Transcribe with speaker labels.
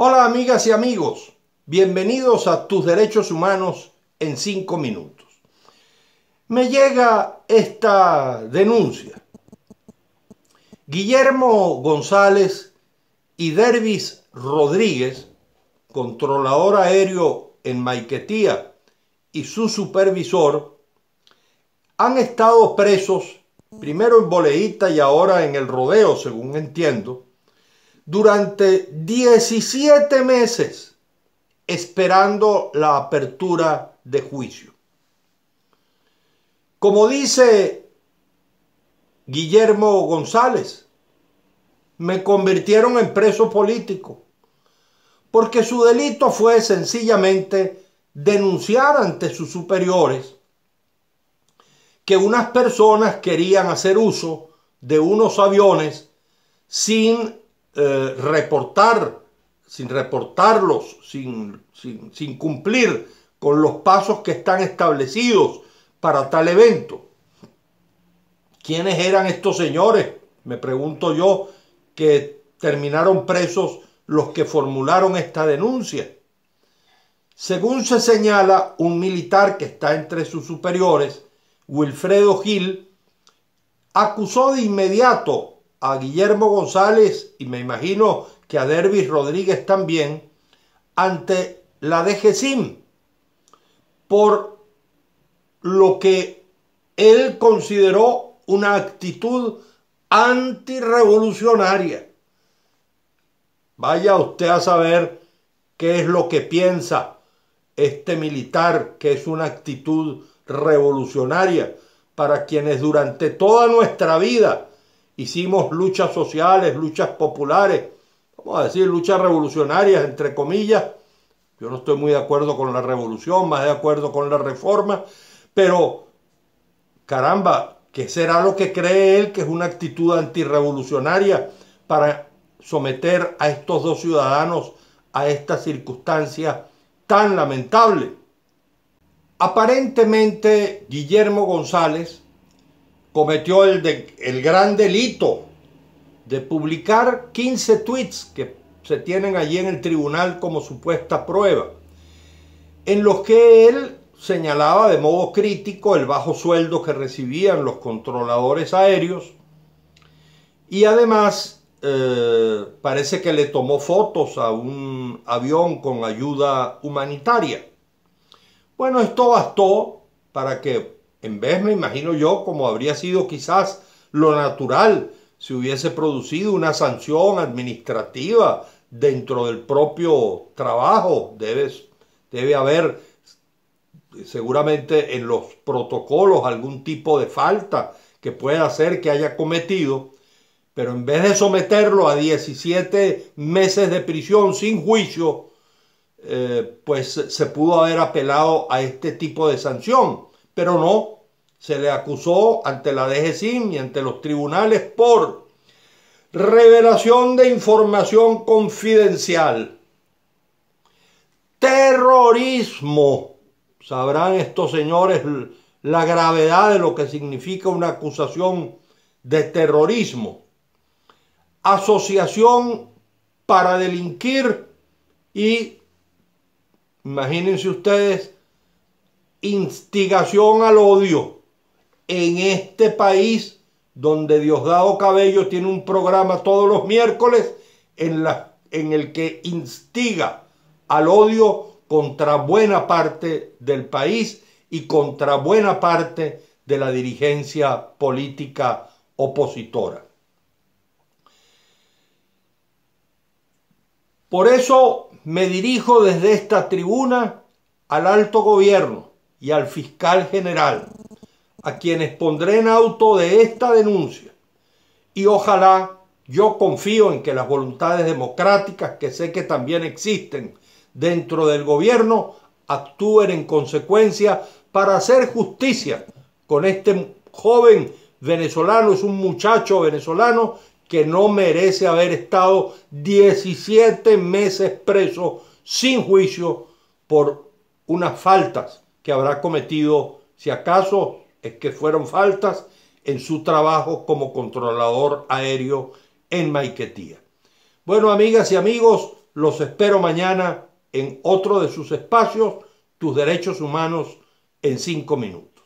Speaker 1: Hola amigas y amigos, bienvenidos a Tus Derechos Humanos en 5 minutos. Me llega esta denuncia. Guillermo González y Dervis Rodríguez, controlador aéreo en Maiquetía y su supervisor, han estado presos, primero en Boleíta y ahora en el rodeo, según entiendo, durante 17 meses esperando la apertura de juicio. Como dice Guillermo González, me convirtieron en preso político, porque su delito fue sencillamente denunciar ante sus superiores que unas personas querían hacer uso de unos aviones sin eh, reportar, sin reportarlos, sin, sin cumplir con los pasos que están establecidos para tal evento. ¿Quiénes eran estos señores? Me pregunto yo, que terminaron presos los que formularon esta denuncia. Según se señala, un militar que está entre sus superiores, Wilfredo Gil, acusó de inmediato a Guillermo González y me imagino que a Dervis Rodríguez también ante la DGCIM por lo que él consideró una actitud antirevolucionaria Vaya usted a saber qué es lo que piensa este militar, que es una actitud revolucionaria para quienes durante toda nuestra vida Hicimos luchas sociales, luchas populares, vamos a decir luchas revolucionarias, entre comillas. Yo no estoy muy de acuerdo con la revolución, más de acuerdo con la reforma, pero caramba, ¿qué será lo que cree él que es una actitud antirrevolucionaria para someter a estos dos ciudadanos a esta circunstancia tan lamentable? Aparentemente, Guillermo González cometió el, gran delito de publicar 15 tweets que se tienen allí en el tribunal como supuesta prueba, en los que él señalaba de modo crítico el bajo sueldo que recibían los controladores aéreos y además eh, parece que le tomó fotos a un avión con ayuda humanitaria. Bueno, esto bastó para que en vez, me imagino yo, como habría sido quizás lo natural si hubiese producido una sanción administrativa dentro del propio trabajo. Debe, debe haber seguramente en los protocolos algún tipo de falta que pueda ser que haya cometido, pero en vez de someterlo a 17 meses de prisión sin juicio, eh, pues se pudo haber apelado a este tipo de sanción pero no, se le acusó ante la DGCIM y ante los tribunales por revelación de información confidencial, terrorismo. Sabrán estos señores la gravedad de lo que significa una acusación de terrorismo. Asociación para delinquir y, imagínense ustedes, instigación al odio en este país donde Diosdado Cabello tiene un programa todos los miércoles en, la, en el que instiga al odio contra buena parte del país y contra buena parte de la dirigencia política opositora. Por eso me dirijo desde esta tribuna al alto gobierno y al fiscal general, a quienes pondré en auto de esta denuncia. Y ojalá yo confío en que las voluntades democráticas, que sé que también existen dentro del gobierno, actúen en consecuencia para hacer justicia con este joven venezolano, es un muchacho venezolano que no merece haber estado 17 meses preso sin juicio por unas faltas que habrá cometido, si acaso es que fueron faltas, en su trabajo como controlador aéreo en Maiquetía. Bueno, amigas y amigos, los espero mañana en otro de sus espacios, Tus Derechos Humanos en cinco minutos.